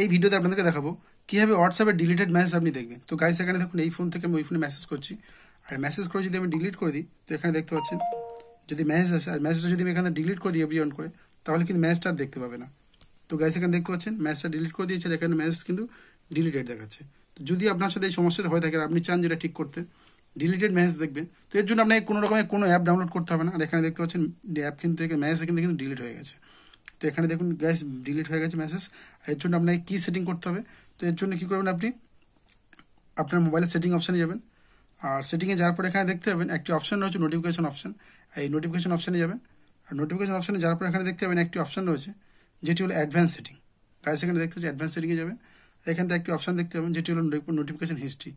এই ভিডিওতে আপনাদেরকে দেখাবো কীভাবে হোয়াটসঅ্যাপে ডিলিটেড মেসেজ আপনি দেখবেন তো গাইস এখানে দেখুন এই ফোন থেকে আমি ওই ফোনে মেসেজ করছি আর মেসেজ করে যদি আমি ডিলিট করে দিই তো এখানে দেখতে পাচ্ছেন যদি মেসেজ আসে আর মেসেজটা যদি আমি এখানে ডিলিট করে দিই এভরি অন করে তাহলে কিন্তু মেসেজটা আর দেখতে পাবে না তো গাইস এখানে দেখতে পাচ্ছেন মেসেজটা ডিলিট করে দিয়েছে এখানে মেসেজ কিন্তু ডিলিটেড দেখাচ্ছে তো যদি আপনার সাথে এই সমস্যাটা হয়ে থাকে আর আপনি চান যেটা ঠিক করতে ডিলিটেড মেসেজ দেখবেন তো এর জন্য আপনাকে কোনো রকমের কোনো অ্যাপ ডাউনলোড করতে হবে না আর এখানে দেখতে পাচ্ছেন অ্যাপ কিন্তু মেসেজ কিন্তু কিন্তু ডিলিট হয়ে গেছে তো এখানে দেখুন গ্যাস ডিলিট হয়ে গেছে মেসেজ এর জন্য আপনাকে কী সেটিং করতে হবে তো এর জন্য কী করবেন আপনি আপনার মোবাইলের সেটিং অপশানে যাবেন আর সেটিংয়ে যাওয়ার পর এখানে দেখতে পাবেন একটি অপশান রয়েছে নোটিফিকেশান অপশান এই নোটিফিকেশান অপশানে যাবেন আর নোটিফিকেশন অপশানে যাওয়ার পর এখানে দেখতে পাবেন একটি অপশান রয়েছে যেটি হলো অ্যাডভান্স সেটিং গাইস এখানে দেখতে হচ্ছে অ্যাডভান্স সেটিংয়ে যাবেন এখান থেকে একটি অপশান দেখতে পাবেন যেটি হলো নোটিফিকেশান হিস্ট্রি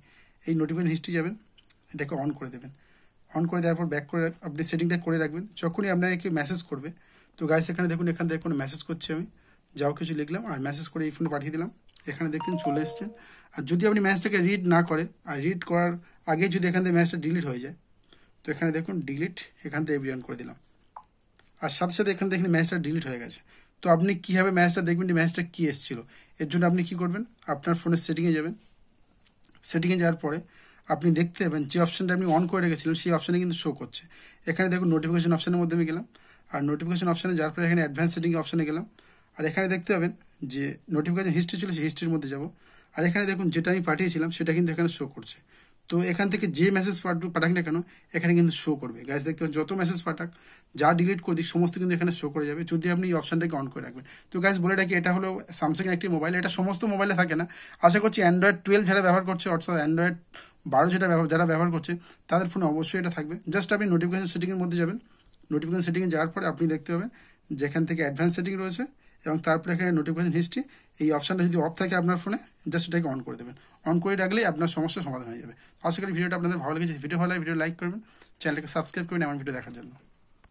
এই নোটিফিকেশন হিস্ট্রি যাবেন এটাকে অন করে দেবেন অন করে দেওয়ার পর ব্যাক করে আপনি সেটিংটা করে রাখবেন যখনই আপনাকে কেউ মেসেজ করবে তো গাইস এখানে দেখুন এখান থেকে কোনো মেসেজ করছি আমি যাও কিছু লিখলাম আর মেসেজ করে এই ফোনে পাঠিয়ে দিলাম এখানে দেখুন চলে এসছেন আর যদি আপনি ম্যাচটাকে রিড না করে আর রিড করার আগে যদি এখান থেকে ম্যাচটা ডিলিট হয়ে যায় তো এখানে দেখুন ডিলিট এখান থেকে বিয়ন করে দিলাম আর সাথে সাথে এখান থেকে ম্যাচটা ডিলিট হয়ে গেছে তো আপনি কীভাবে ম্যাচটা দেখবেন যে ম্যাচটা কী এসেছিল এর জন্য আপনি কি করবেন আপনার ফোনের সেটিংয়ে যাবেন সেটিংয়ে যাওয়ার পরে আপনি দেখতে পাবেন যে অপশানটা আপনি অন করে রেখেছিলেন সেই অপশানে কিন্তু শো করছে এখানে দেখুন নোটিফিকেশন অপশানের মধ্যে আমি গেলাম আর নোটিফিকেশন অপশানে যার পরে এখানে অ্যাডভান্স সেটিং অপশানে গেলাম আর এখানে দেখতে পাবেন যে নোটিফিকেশন হিস্ট্রি ছিল সেই হিস্ট্রির মধ্যে যাব আর এখানে দেখুন যেটা আমি পাঠিয়েছিলাম সেটা কিন্তু এখানে শো করছে তো এখান থেকে যে মেসেজ পাঠাক না কেন এখানে কিন্তু শো করবে গ্যাস দেখতে পাবেন যত মেসেজ পাঠাক যা ডিলিট করে দিই সমস্ত কিন্তু এখানে শো করে যাবে যদি আপনি এই অপশানটাকে অন করে রাখবেন তো গ্যাস বলে রাখি এটা হলো স্যামসাং একটি মোবাইল এটা সমস্ত মোবাইলে থাকে না আশা করছি অ্যান্ড্রয়েড টুয়েলভ যারা ব্যবহার করছে অর্থাৎ অ্যান্ড্রয়েড বারো যেটা ব্যবহার যারা ব্যবহার করছে তাদের ফোনে অবশ্যই এটা থাকবে জাস্ট আপনি নোটিফিকেশন সেটিংয়ের মধ্যে যাবেন নোটিফিকেশন সেটিংয়ে যাওয়ার পরে আপনি দেখতে পাবেন যেখান থেকে অ্যাডভান্স সেটিং রয়েছে এবং তারপরে এখানে নোটিফিকেশন হিস্ট্রি এই অপশানটা যদি অফ থাকে আপনার ফোনে জাস্ট এটাকে অন করে দেবেন অন করে রাখলেই আপনার সমস্যার সমাধান হয়ে যাবে আশা করি ভিডিওটা আপনাদের ভালো লেগেছে ভিডিও ভালো লাগে ভিডিও লাইক করবেন চ্যানেলটাকে সাবস্ক্রাইব করবেন এমন ভিডিও দেখার জন্য